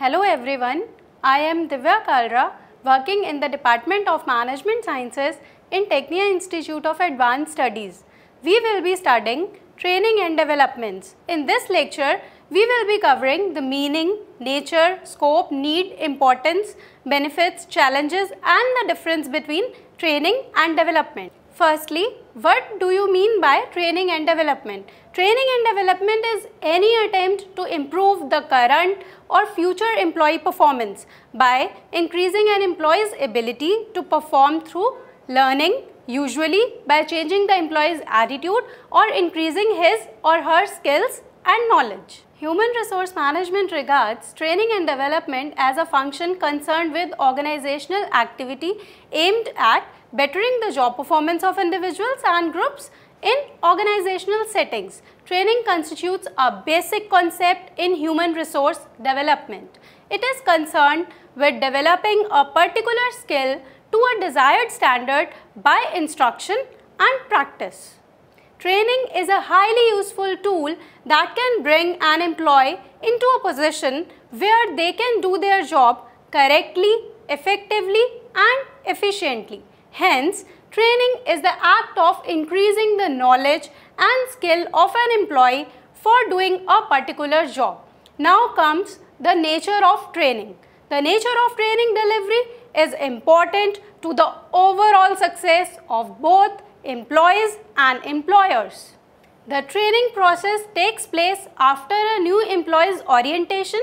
Hello everyone, I am Divya Kalra working in the Department of Management Sciences in Technia Institute of Advanced Studies. We will be studying training and developments. In this lecture, we will be covering the meaning, nature, scope, need, importance, benefits, challenges and the difference between training and development. Firstly, what do you mean by training and development? Training and development is any attempt to improve the current or future employee performance by increasing an employee's ability to perform through learning, usually by changing the employee's attitude or increasing his or her skills and knowledge. Human resource management regards training and development as a function concerned with organizational activity aimed at bettering the job performance of individuals and groups in organizational settings. Training constitutes a basic concept in human resource development. It is concerned with developing a particular skill to a desired standard by instruction and practice. Training is a highly useful tool that can bring an employee into a position where they can do their job correctly, effectively and efficiently. Hence, training is the act of increasing the knowledge and skill of an employee for doing a particular job. Now comes the nature of training. The nature of training delivery is important to the overall success of both employees and employers. The training process takes place after a new employee's orientation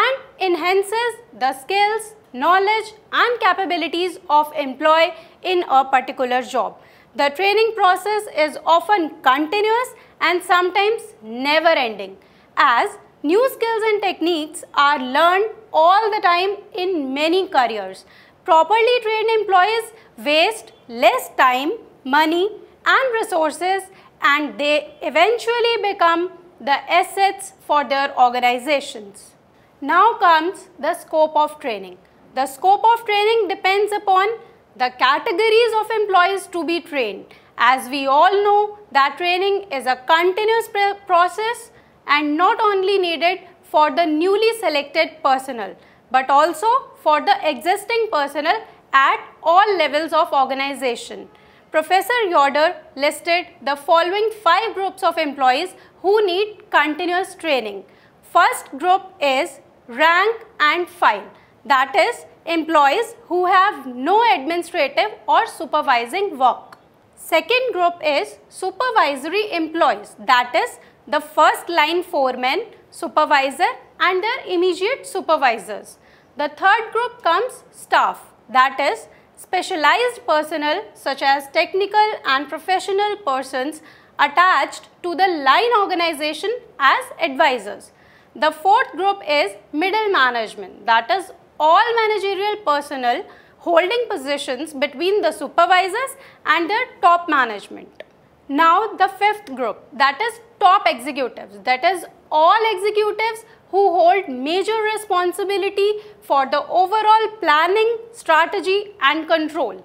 and enhances the skills, knowledge and capabilities of employee in a particular job. The training process is often continuous and sometimes never ending as new skills and techniques are learned all the time in many careers. Properly trained employees waste less time, money and resources and they eventually become the assets for their organizations. Now comes the scope of training. The scope of training depends upon the categories of employees to be trained. As we all know that training is a continuous process and not only needed for the newly selected personnel but also for the existing personnel at all levels of organization. Professor Yoder listed the following five groups of employees who need continuous training. First group is rank and file that is employees who have no administrative or supervising work. Second group is supervisory employees that is the first line foreman, supervisor and their immediate supervisors. The third group comes staff that is specialized personnel such as technical and professional persons attached to the line organization as advisors. The fourth group is middle management that is all managerial personnel holding positions between the supervisors and the top management. Now the fifth group that is top executives that is all executives who hold major responsibility for the overall planning, strategy and control.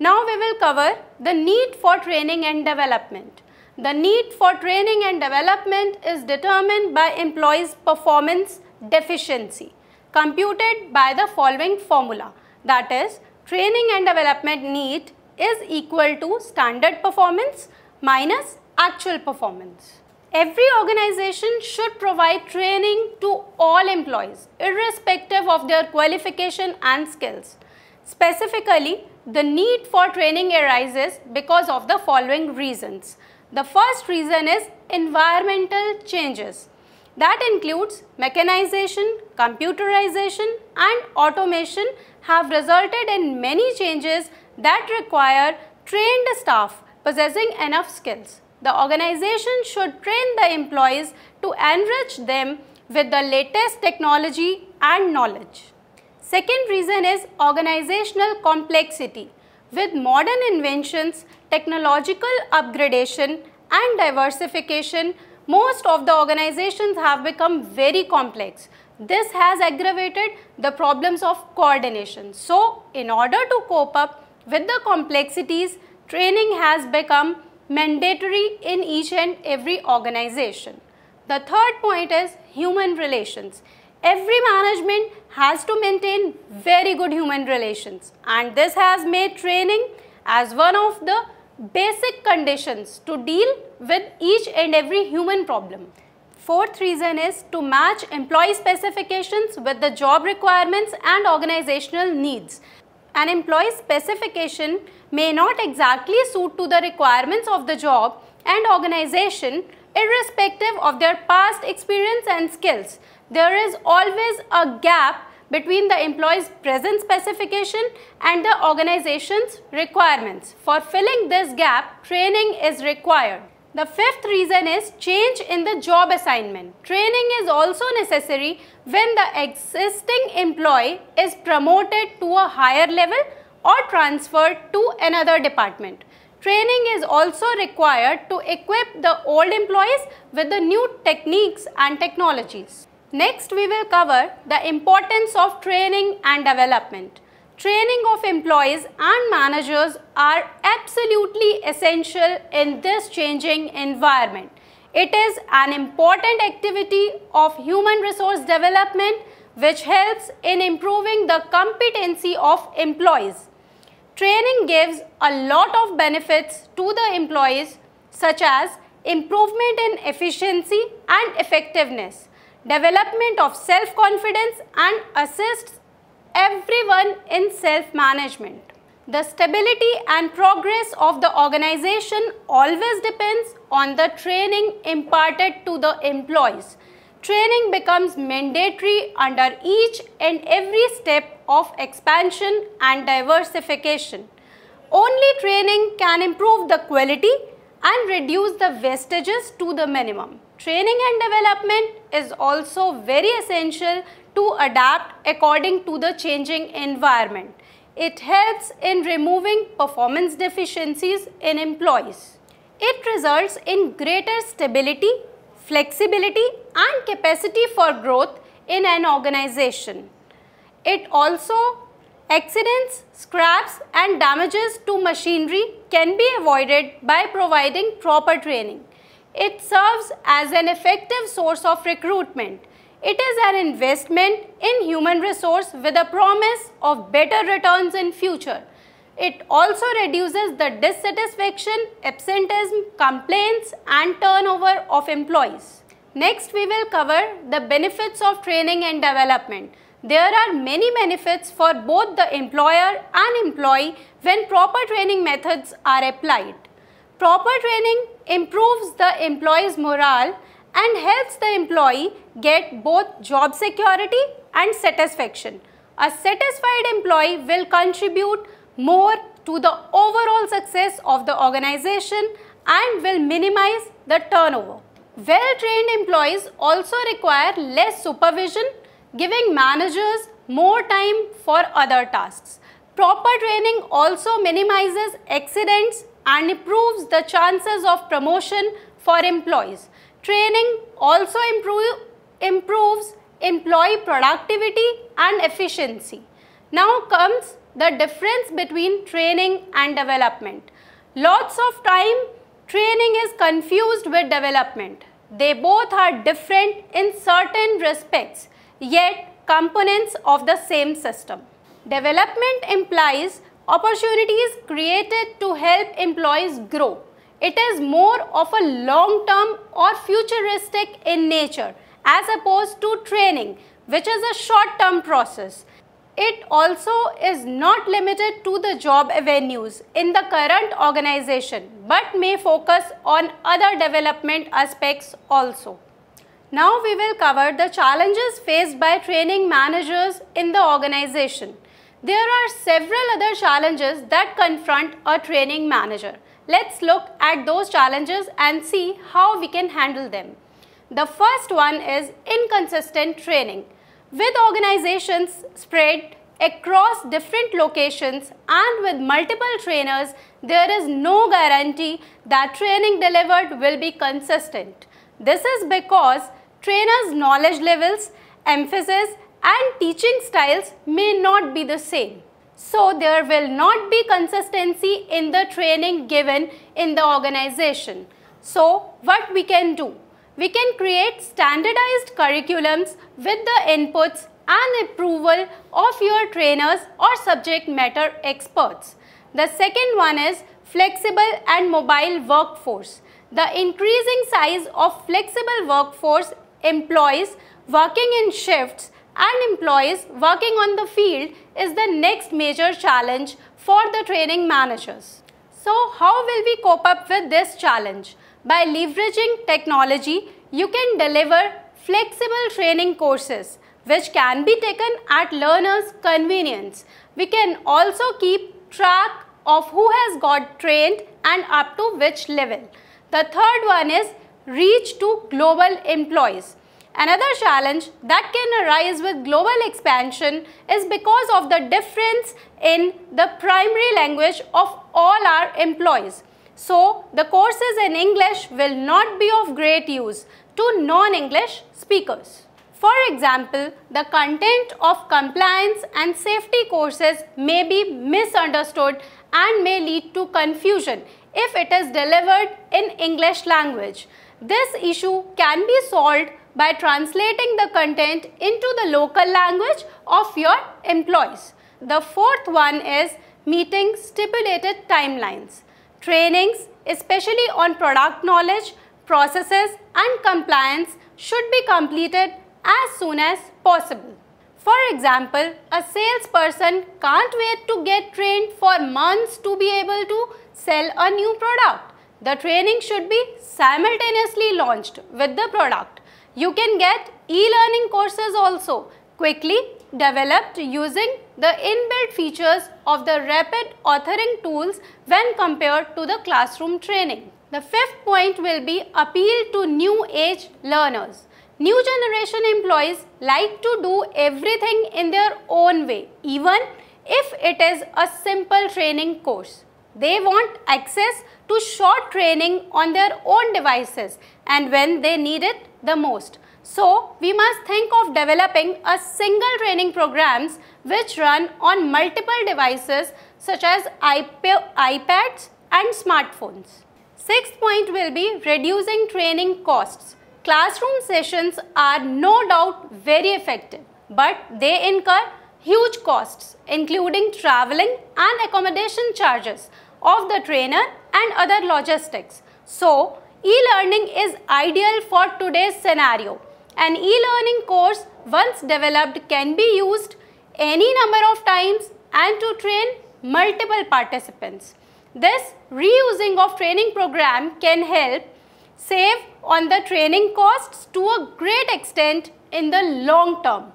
Now we will cover the need for training and development. The need for training and development is determined by employees performance deficiency computed by the following formula that is training and development need is equal to standard performance minus actual performance. Every organization should provide training to all employees irrespective of their qualification and skills. Specifically, the need for training arises because of the following reasons. The first reason is environmental changes. That includes mechanization, computerization and automation have resulted in many changes that require trained staff possessing enough skills. The organization should train the employees to enrich them with the latest technology and knowledge. Second reason is organizational complexity. With modern inventions, technological upgradation and diversification, most of the organizations have become very complex. This has aggravated the problems of coordination. So, in order to cope up with the complexities, training has become mandatory in each and every organization. The third point is human relations. Every management has to maintain very good human relations and this has made training as one of the basic conditions to deal with each and every human problem. Fourth reason is to match employee specifications with the job requirements and organizational needs. An employee specification may not exactly suit to the requirements of the job and organization irrespective of their past experience and skills. There is always a gap between the employee's present specification and the organization's requirements. For filling this gap, training is required. The fifth reason is change in the job assignment. Training is also necessary when the existing employee is promoted to a higher level or transferred to another department. Training is also required to equip the old employees with the new techniques and technologies. Next, we will cover the importance of training and development. Training of employees and managers are absolutely essential in this changing environment. It is an important activity of human resource development which helps in improving the competency of employees. Training gives a lot of benefits to the employees such as improvement in efficiency and effectiveness development of self-confidence and assists everyone in self-management. The stability and progress of the organization always depends on the training imparted to the employees. Training becomes mandatory under each and every step of expansion and diversification. Only training can improve the quality and reduce the wastages to the minimum. Training and development is also very essential to adapt according to the changing environment. It helps in removing performance deficiencies in employees. It results in greater stability, flexibility and capacity for growth in an organization. It also accidents, scraps and damages to machinery can be avoided by providing proper training. It serves as an effective source of recruitment. It is an investment in human resource with a promise of better returns in future. It also reduces the dissatisfaction, absenteeism, complaints and turnover of employees. Next, we will cover the benefits of training and development. There are many benefits for both the employer and employee when proper training methods are applied. Proper training improves the employee's morale and helps the employee get both job security and satisfaction. A satisfied employee will contribute more to the overall success of the organization and will minimize the turnover. Well-trained employees also require less supervision, giving managers more time for other tasks. Proper training also minimizes accidents and improves the chances of promotion for employees. Training also improve, improves employee productivity and efficiency. Now comes the difference between training and development. Lots of time training is confused with development. They both are different in certain respects yet components of the same system. Development implies opportunities created to help employees grow. It is more of a long-term or futuristic in nature as opposed to training which is a short-term process. It also is not limited to the job avenues in the current organization but may focus on other development aspects also. Now we will cover the challenges faced by training managers in the organization. There are several other challenges that confront a training manager. Let's look at those challenges and see how we can handle them. The first one is inconsistent training. With organizations spread across different locations and with multiple trainers, there is no guarantee that training delivered will be consistent. This is because trainers' knowledge levels, emphasis and teaching styles may not be the same. So there will not be consistency in the training given in the organization. So what we can do? We can create standardized curriculums with the inputs and approval of your trainers or subject matter experts. The second one is flexible and mobile workforce. The increasing size of flexible workforce employs working in shifts and employees working on the field is the next major challenge for the training managers. So how will we cope up with this challenge? By leveraging technology, you can deliver flexible training courses which can be taken at learners' convenience. We can also keep track of who has got trained and up to which level. The third one is reach to global employees. Another challenge that can arise with global expansion is because of the difference in the primary language of all our employees. So, the courses in English will not be of great use to non-English speakers. For example, the content of compliance and safety courses may be misunderstood and may lead to confusion if it is delivered in English language. This issue can be solved by translating the content into the local language of your employees. The fourth one is meeting stipulated timelines. Trainings, especially on product knowledge, processes and compliance should be completed as soon as possible. For example, a salesperson can't wait to get trained for months to be able to sell a new product. The training should be simultaneously launched with the product. You can get e-learning courses also quickly developed using the inbuilt features of the rapid authoring tools when compared to the classroom training. The fifth point will be appeal to new age learners. New generation employees like to do everything in their own way, even if it is a simple training course. They want access to short training on their own devices and when they need it the most. So, we must think of developing a single training programs which run on multiple devices such as iP iPads and smartphones. Sixth point will be reducing training costs. Classroom sessions are no doubt very effective but they incur huge costs including traveling and accommodation charges of the trainer and other logistics. So, e-learning is ideal for today's scenario. An e-learning course once developed can be used any number of times and to train multiple participants. This reusing of training program can help save on the training costs to a great extent in the long term.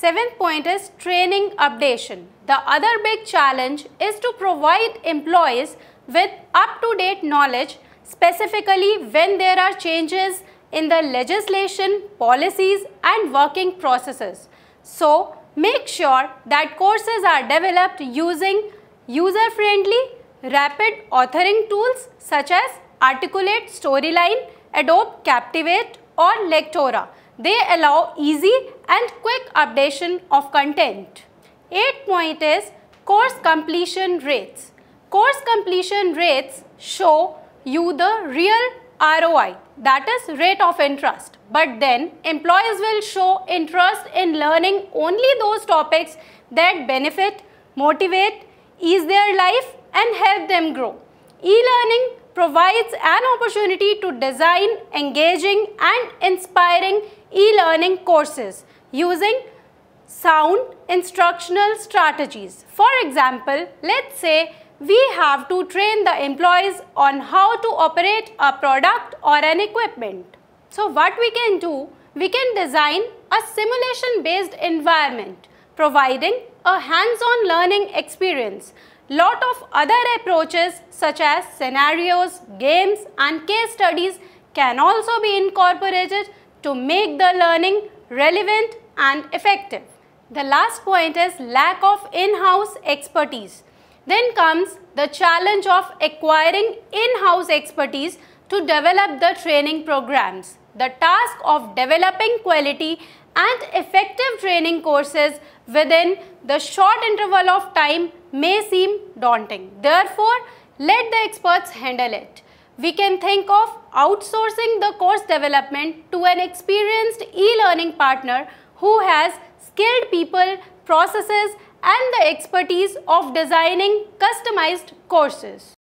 Seventh point is training updation. The other big challenge is to provide employees with up-to-date knowledge specifically when there are changes in the legislation, policies and working processes. So, make sure that courses are developed using user-friendly, rapid authoring tools such as Articulate, Storyline, Adobe Captivate or Lectora. They allow easy and quick updation of content. Eighth point is course completion rates. Course completion rates show you the real ROI that is rate of interest. But then employees will show interest in learning only those topics that benefit, motivate, ease their life and help them grow. E-learning provides an opportunity to design engaging and inspiring e-learning courses using sound instructional strategies. For example, let's say we have to train the employees on how to operate a product or an equipment. So what we can do, we can design a simulation based environment providing a hands-on learning experience lot of other approaches such as scenarios, games and case studies can also be incorporated to make the learning relevant and effective. The last point is lack of in-house expertise. Then comes the challenge of acquiring in-house expertise to develop the training programs. The task of developing quality and effective training courses within the short interval of time may seem daunting. Therefore, let the experts handle it. We can think of outsourcing the course development to an experienced e-learning partner who has skilled people, processes and the expertise of designing customized courses.